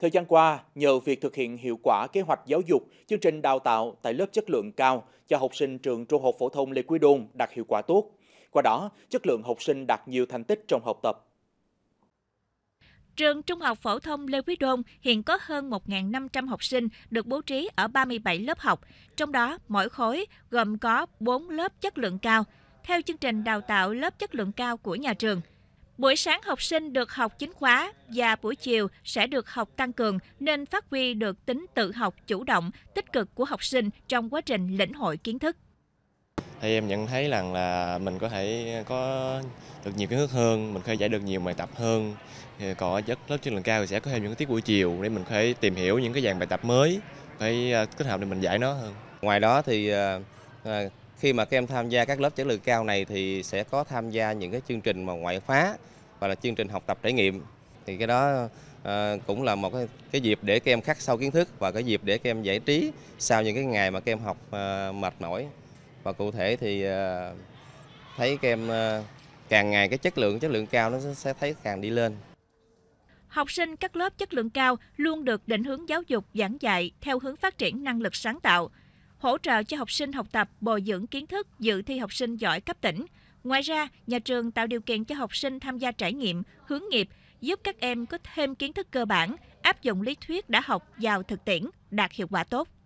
Thời gian qua, nhờ việc thực hiện hiệu quả kế hoạch giáo dục, chương trình đào tạo tại lớp chất lượng cao cho học sinh trường Trung học phổ thông Lê Quý Đôn đạt hiệu quả tốt. Qua đó, chất lượng học sinh đạt nhiều thành tích trong học tập. Trường Trung học phổ thông Lê Quý Đôn hiện có hơn 1.500 học sinh được bố trí ở 37 lớp học, trong đó mỗi khối gồm có 4 lớp chất lượng cao, theo chương trình đào tạo lớp chất lượng cao của nhà trường – Buổi sáng học sinh được học chính khóa và buổi chiều sẽ được học tăng cường nên phát huy được tính tự học chủ động, tích cực của học sinh trong quá trình lĩnh hội kiến thức. Thì em nhận thấy rằng là mình có thể có được nhiều kiến thức hơn, mình có thể giải được nhiều bài tập hơn. Thì còn ở chất lớp chất lượng cao thì sẽ có thêm những tiết buổi chiều để mình có thể tìm hiểu những cái dạng bài tập mới, phải à, kết hợp để mình giải nó hơn. Ngoài đó thì à, à, khi mà các em tham gia các lớp chất lượng cao này thì sẽ có tham gia những cái chương trình mà ngoại khóa và là chương trình học tập trải nghiệm. Thì cái đó à, cũng là một cái, cái dịp để các em khắc sâu kiến thức và cái dịp để các em giải trí sau những cái ngày mà các em học à, mệt mỏi. Và cụ thể thì à, thấy các em à, càng ngày cái chất lượng chất lượng cao nó sẽ thấy càng đi lên học sinh các lớp chất lượng cao luôn được định hướng giáo dục giảng dạy theo hướng phát triển năng lực sáng tạo hỗ trợ cho học sinh học tập, bồi dưỡng kiến thức dự thi học sinh giỏi cấp tỉnh. Ngoài ra, nhà trường tạo điều kiện cho học sinh tham gia trải nghiệm, hướng nghiệp, giúp các em có thêm kiến thức cơ bản, áp dụng lý thuyết đã học vào thực tiễn, đạt hiệu quả tốt.